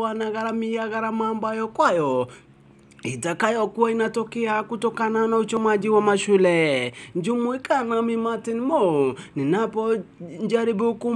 wanagara miagara mambayo kwayo itakayokuwa inatokea kutokana na uchomaji wa mashule. Jumuika nami Martin Mo ninapojaribu ku,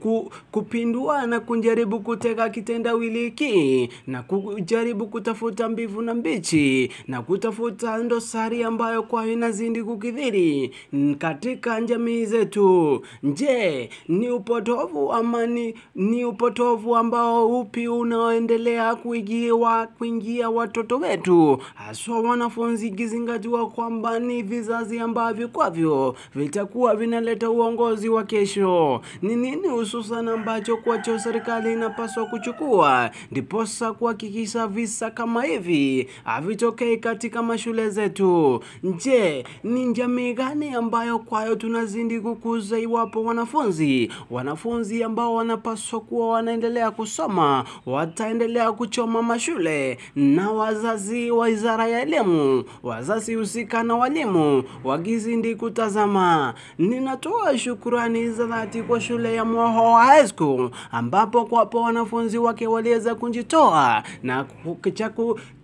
ku, kupindua na kujaribu kutega kitendawili hiki na kujaribu kutafuta mbivu na mbichi na kutafuta ndosari ambayo kwa inazidi kukithiri katika jamii zetu. Je, ni upotovu ama ni, ni upotovu ambao upi unaoendelea kuigiwa kuingia watoto watoto wetu, haswa wanafunzi, ikizingatiwa kwamba ni vizazi ambavyo kwavyo vitakuwa vinaleta uongozi wa kesho. Ni nini hususan ambacho kwacho serikali inapaswa kuchukua ndiposa kuhakikisha visa kama hivi havitokei katika mashule zetu? Je, ni jamii gani ambayo kwayo tunazidi kukuza iwapo wanafunzi wanafunzi ambao wanapaswa kuwa wanaendelea kusoma wataendelea kuchoma mashule na wazazi wazazi wa wizara ya elimu, wazazi husika na walimu wakizindi kutazama. Ninatoa shukurani za dhati kwa shule ya Mwaho High School ambapo kwapo wanafunzi wake waliweza kujitoa na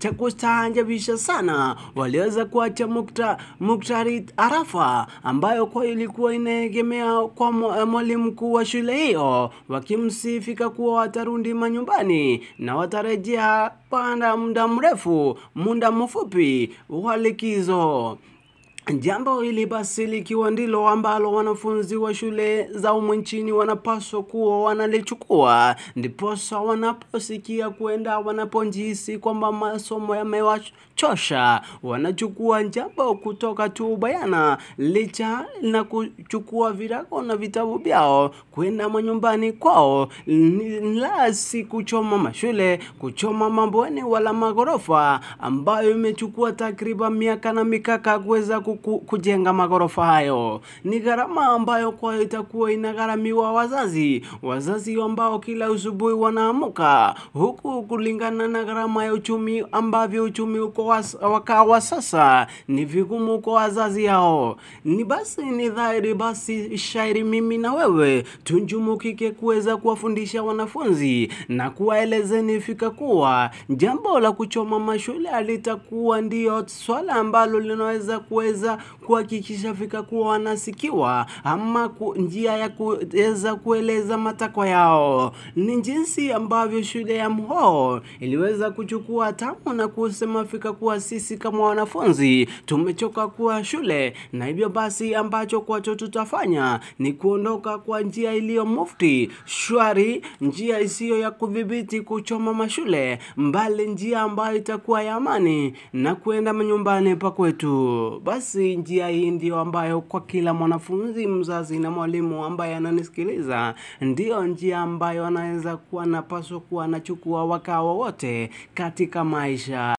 cha kustaajabisha sana, waliweza kuacha mukta, muktari arafa ambayo kwa ilikuwa inaegemea kwa mwalimu mkuu wa shule hiyo, wakimsifika kuwa watarundi manyumbani na watarejea panda muda mrefu mrefu, muda mfupi wa likizo. Jambo hili basi likiwa ndilo ambalo wanafunzi wa shule za humu nchini wanapaswa kuwa wanalichukua, ndiposa wanaposikia kwenda, wanapojihisi kwamba masomo yamewachosha, wanachukua jambo kutoka tu bayana, licha na kuchukua virago na vitabu vyao kwenda manyumbani kwao, la si kuchoma mashule, kuchoma mambweni wala maghorofa ambayo imechukua takriban miaka na mikaka kuweza ku kujenga magorofa hayo. Ni gharama ambayo kwa itakuwa inagharamiwa wazazi, wazazi ambao kila usubuhi wanaamuka, huku kulingana na gharama ya uchumi ambavyo uchumi uko wakawa sasa, ni vigumu kwa wazazi yao Ni basi ni dhahiri basi shairi mimi na wewe tunjumukike kuweza kuwafundisha wanafunzi na kuwaelezeni fika kuwa jambo la kuchoma mashule alitakuwa ndiyo swala ambalo linaweza kuweza kuweza kuhakikisha fika kuwa wanasikiwa ama ku, njia ya kuweza kueleza matakwa yao. Ni jinsi ambavyo shule ya Mhoo iliweza kuchukua tamu na kusema fika kuwa sisi kama wanafunzi tumechoka kuwa shule, na hivyo basi ambacho kwacho tutafanya ni kuondoka kwa njia iliyo mufti shwari, njia isiyo ya kudhibiti kuchoma mashule, mbali njia ambayo itakuwa ya amani na kuenda manyumbani pa kwetu basi basi njia hii ndiyo ambayo kwa kila mwanafunzi, mzazi na mwalimu ambaye ananisikiliza, ndio njia ambayo anaweza kuwa anapaswa kuwa anachukua wakaa wowote katika maisha.